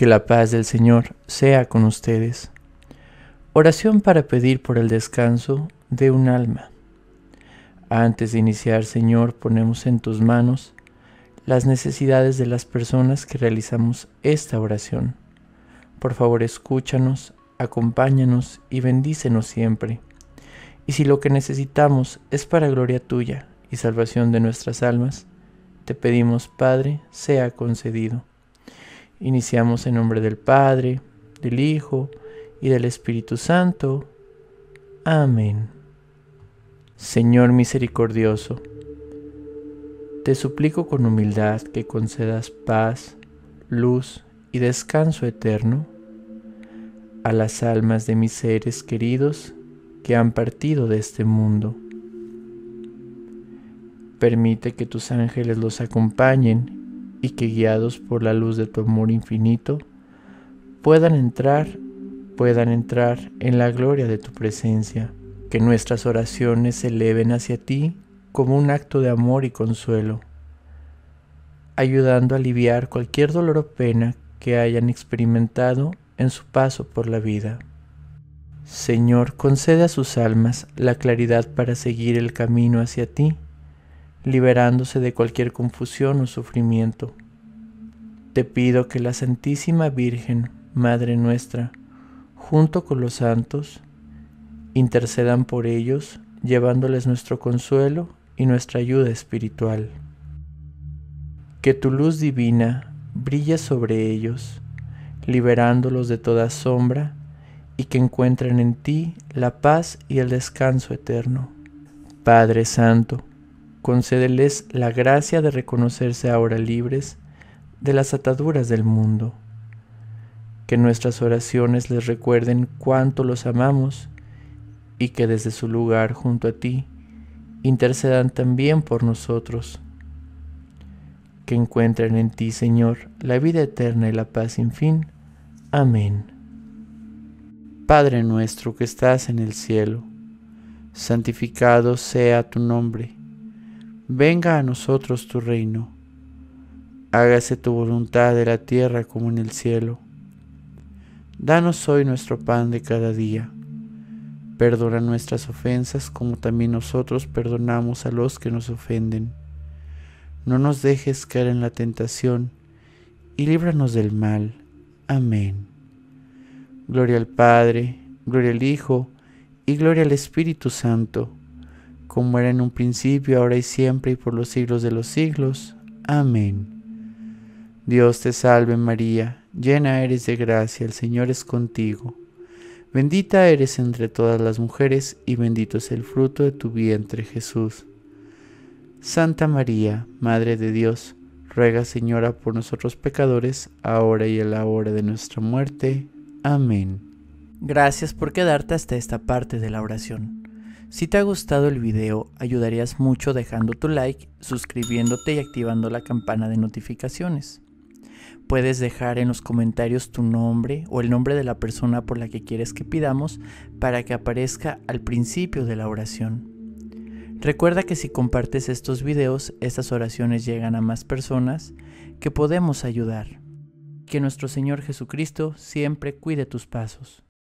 Que la paz del Señor sea con ustedes. Oración para pedir por el descanso de un alma. Antes de iniciar, Señor, ponemos en tus manos las necesidades de las personas que realizamos esta oración. Por favor, escúchanos, acompáñanos y bendícenos siempre. Y si lo que necesitamos es para gloria tuya y salvación de nuestras almas, te pedimos, Padre, sea concedido. Iniciamos en nombre del Padre, del Hijo y del Espíritu Santo. Amén. Señor misericordioso, te suplico con humildad que concedas paz, luz y descanso eterno a las almas de mis seres queridos que han partido de este mundo. Permite que tus ángeles los acompañen y que guiados por la luz de tu amor infinito, puedan entrar, puedan entrar en la gloria de tu presencia, que nuestras oraciones se eleven hacia ti como un acto de amor y consuelo, ayudando a aliviar cualquier dolor o pena que hayan experimentado en su paso por la vida. Señor, concede a sus almas la claridad para seguir el camino hacia ti liberándose de cualquier confusión o sufrimiento. Te pido que la Santísima Virgen, Madre nuestra, junto con los santos, intercedan por ellos, llevándoles nuestro consuelo y nuestra ayuda espiritual. Que tu luz divina brille sobre ellos, liberándolos de toda sombra, y que encuentren en ti la paz y el descanso eterno. Padre Santo, Concédeles la gracia de reconocerse ahora libres de las ataduras del mundo. Que nuestras oraciones les recuerden cuánto los amamos y que desde su lugar junto a ti intercedan también por nosotros. Que encuentren en ti, Señor, la vida eterna y la paz sin fin. Amén. Padre nuestro que estás en el cielo, santificado sea tu nombre venga a nosotros tu reino, hágase tu voluntad en la tierra como en el cielo. Danos hoy nuestro pan de cada día. Perdona nuestras ofensas como también nosotros perdonamos a los que nos ofenden. No nos dejes caer en la tentación y líbranos del mal. Amén. Gloria al Padre, gloria al Hijo y gloria al Espíritu Santo como era en un principio, ahora y siempre, y por los siglos de los siglos. Amén. Dios te salve María, llena eres de gracia, el Señor es contigo. Bendita eres entre todas las mujeres, y bendito es el fruto de tu vientre Jesús. Santa María, Madre de Dios, ruega Señora por nosotros pecadores, ahora y en la hora de nuestra muerte. Amén. Gracias por quedarte hasta esta parte de la oración. Si te ha gustado el video, ayudarías mucho dejando tu like, suscribiéndote y activando la campana de notificaciones. Puedes dejar en los comentarios tu nombre o el nombre de la persona por la que quieres que pidamos para que aparezca al principio de la oración. Recuerda que si compartes estos videos, estas oraciones llegan a más personas que podemos ayudar. Que nuestro Señor Jesucristo siempre cuide tus pasos.